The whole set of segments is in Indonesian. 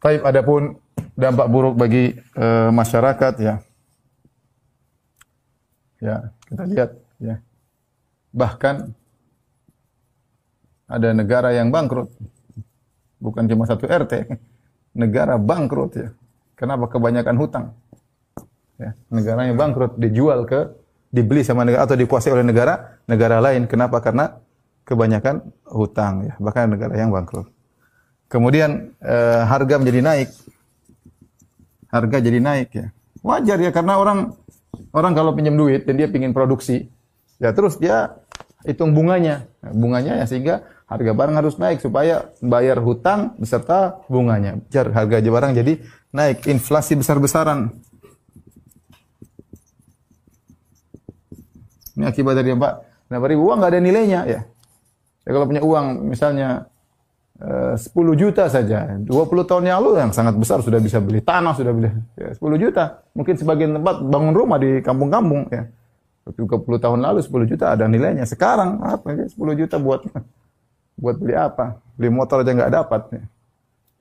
Taib pun dampak buruk bagi e, masyarakat ya. Ya, kita lihat ya. Bahkan ada negara yang bangkrut. Bukan cuma satu RT. Negara bangkrut ya. Kenapa kebanyakan hutang? Ya, negaranya bangkrut dijual ke dibeli sama negara atau dikuasai oleh negara negara lain. Kenapa? Karena kebanyakan hutang ya, bahkan negara yang bangkrut. Kemudian e, harga menjadi naik. Harga jadi naik ya. Wajar ya karena orang orang kalau pinjam duit dan dia ingin produksi, ya terus dia hitung bunganya. Nah, bunganya ya sehingga harga barang harus naik supaya bayar hutang beserta bunganya. Biar harga barang jadi naik, inflasi besar-besaran. Ini akibat dari apa? Nah, ribu uang nggak ada nilainya ya. ya. Kalau punya uang misalnya 10 eh, juta saja. 20 tahun yang lalu yang sangat besar sudah bisa beli tanah, sudah beli ya, 10 juta. Mungkin sebagian tempat bangun rumah di kampung-kampung ya. 30 tahun lalu 10 juta ada nilainya. Sekarang apa ya 10 juta buat buat beli apa? Beli motor aja nggak dapat. Ya.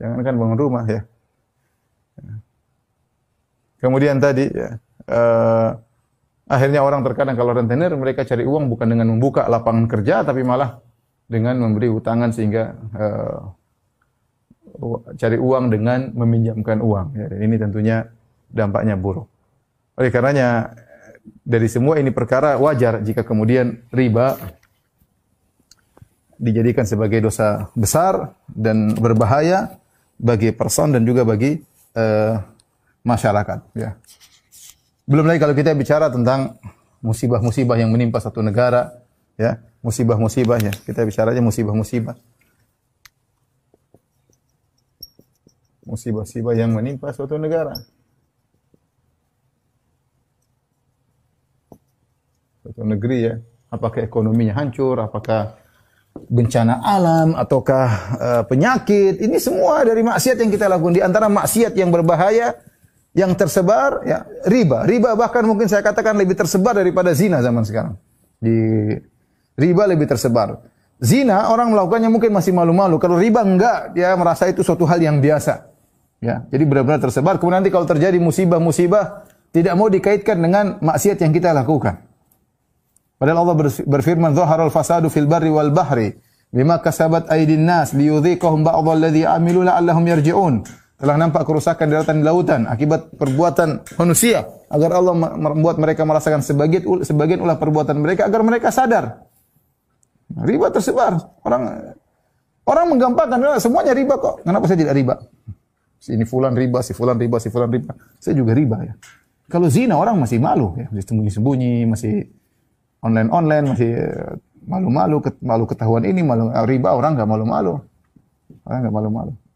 Jangan kan bangun rumah ya. Kemudian tadi ya, eh, akhirnya orang terkadang kalau rentenir mereka cari uang bukan dengan membuka lapangan kerja tapi malah dengan memberi utangan sehingga uh, cari uang dengan meminjamkan uang. Ya, ini tentunya dampaknya buruk. Oleh karenanya dari semua ini perkara wajar jika kemudian riba dijadikan sebagai dosa besar dan berbahaya bagi person dan juga bagi uh, masyarakat. Ya. Belum lagi kalau kita bicara tentang musibah-musibah yang menimpa satu negara, ya musibah-musibahnya. Kita bicaranya musibah-musibah. Musibah-musibah yang menimpa suatu negara. Suatu negeri ya. Apakah ekonominya hancur, apakah bencana alam ataukah uh, penyakit. Ini semua dari maksiat yang kita lakukan. Di antara maksiat yang berbahaya yang tersebar ya riba. Riba bahkan mungkin saya katakan lebih tersebar daripada zina zaman sekarang. Di Riba lebih tersebar. Zina orang melakukannya mungkin masih malu-malu. Kalau riba enggak, dia merasa itu suatu hal yang biasa. Ya, jadi benar-benar tersebar. Kemudian nanti kalau terjadi musibah-musibah tidak mau dikaitkan dengan maksiat yang kita lakukan. Padahal Allah berfirman, "Zaharul fasadu fil barri wal bahri bima kasabat aydin nas liyudhiqahum ba'dalladzi amilu la'allahum yarji'un." Telah nampak kerusakan di daratan lautan akibat perbuatan manusia agar Allah membuat mereka merasakan sebagian sebagian ulah perbuatan mereka agar mereka sadar Riba tersebar. Orang orang menggampangkan, semuanya riba kok. Kenapa saya tidak riba? Si ini fulan riba, si fulan riba, si fulan riba. Saya juga riba ya. Kalau zina orang masih malu ya, masih sembunyi-sembunyi, masih online-online, masih eh, malu-malu, malu ketahuan ini, malu eh, riba orang nggak malu-malu. Orang nggak malu-malu.